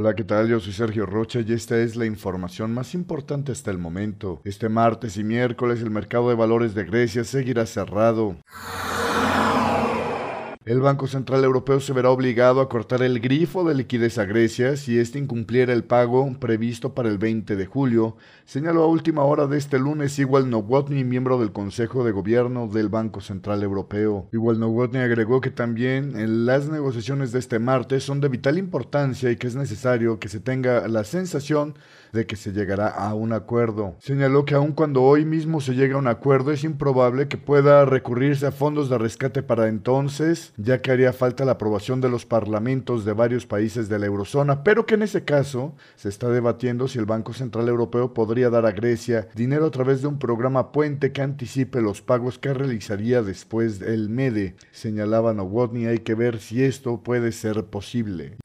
Hola, ¿qué tal? Yo soy Sergio Rocha y esta es la información más importante hasta el momento. Este martes y miércoles el mercado de valores de Grecia seguirá cerrado. El Banco Central Europeo se verá obligado a cortar el grifo de liquidez a Grecia si éste incumpliera el pago previsto para el 20 de julio, señaló a última hora de este lunes Igual Nowotny, miembro del Consejo de Gobierno del Banco Central Europeo. Igual Nowotny agregó que también eh, las negociaciones de este martes son de vital importancia y que es necesario que se tenga la sensación de que se llegará a un acuerdo. Señaló que aun cuando hoy mismo se llegue a un acuerdo es improbable que pueda recurrirse a fondos de rescate para entonces, ya que haría falta la aprobación de los parlamentos de varios países de la eurozona, pero que en ese caso se está debatiendo si el Banco Central Europeo podría dar a Grecia dinero a través de un programa puente que anticipe los pagos que realizaría después del MEDE. Señalaba Nowotny, hay que ver si esto puede ser posible.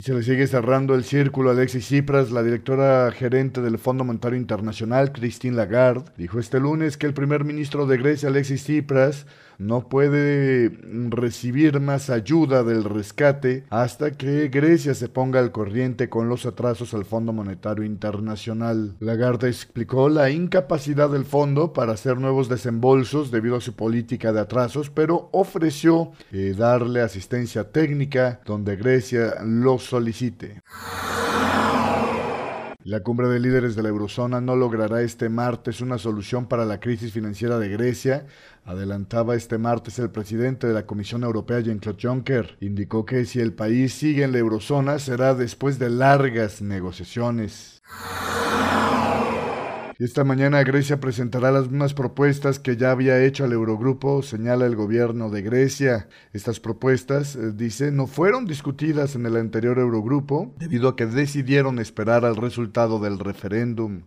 Se le sigue cerrando el círculo a Alexis Tsipras, la directora gerente del Fondo Monetario Internacional, Christine Lagarde, dijo este lunes que el primer ministro de Grecia, Alexis Tsipras, no puede recibir más ayuda del rescate hasta que Grecia se ponga al corriente con los atrasos al Fondo Monetario Internacional. Lagarde explicó la incapacidad del fondo para hacer nuevos desembolsos debido a su política de atrasos, pero ofreció eh, darle asistencia técnica donde Grecia lo solicite. La cumbre de líderes de la eurozona no logrará este martes una solución para la crisis financiera de Grecia, adelantaba este martes el presidente de la Comisión Europea, Jean-Claude Juncker. Indicó que si el país sigue en la eurozona será después de largas negociaciones. Y esta mañana Grecia presentará las mismas propuestas que ya había hecho al Eurogrupo, señala el gobierno de Grecia. Estas propuestas, eh, dice, no fueron discutidas en el anterior Eurogrupo debido a que decidieron esperar al resultado del referéndum.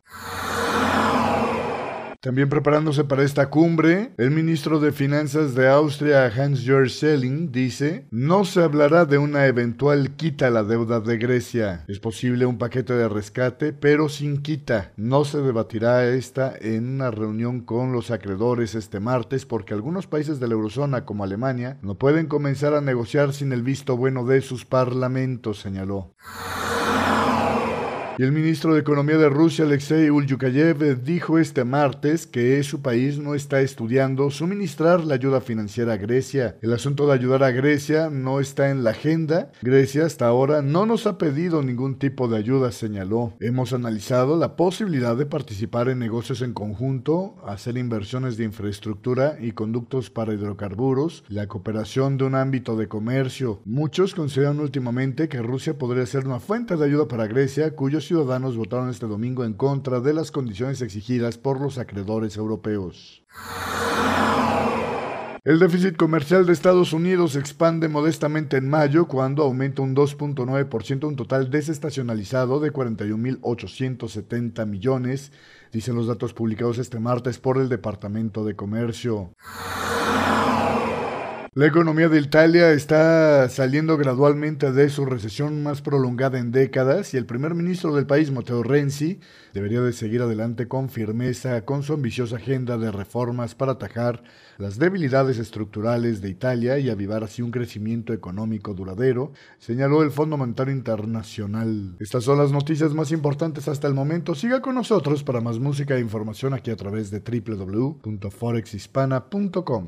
También preparándose para esta cumbre, el ministro de Finanzas de Austria, Hans-Jörg Schelling, dice, no se hablará de una eventual quita a la deuda de Grecia. Es posible un paquete de rescate, pero sin quita. No se debatirá esta en una reunión con los acreedores este martes porque algunos países de la eurozona, como Alemania, no pueden comenzar a negociar sin el visto bueno de sus parlamentos, señaló. Y el ministro de Economía de Rusia, Alexei Ulyukayev, dijo este martes que su país no está estudiando suministrar la ayuda financiera a Grecia. El asunto de ayudar a Grecia no está en la agenda. Grecia hasta ahora no nos ha pedido ningún tipo de ayuda, señaló. Hemos analizado la posibilidad de participar en negocios en conjunto, hacer inversiones de infraestructura y conductos para hidrocarburos, la cooperación de un ámbito de comercio. Muchos consideran últimamente que Rusia podría ser una fuente de ayuda para Grecia, cuyos ciudadanos votaron este domingo en contra de las condiciones exigidas por los acreedores europeos. El déficit comercial de Estados Unidos expande modestamente en mayo cuando aumenta un 2.9%, un total desestacionalizado de 41.870 millones, dicen los datos publicados este martes por el Departamento de Comercio. La economía de Italia está saliendo gradualmente de su recesión más prolongada en décadas y el primer ministro del país, Matteo Renzi, debería de seguir adelante con firmeza con su ambiciosa agenda de reformas para atajar las debilidades estructurales de Italia y avivar así un crecimiento económico duradero, señaló el Fondo Monetario Internacional. Estas son las noticias más importantes hasta el momento. Siga con nosotros para más música e información aquí a través de www.forexhispana.com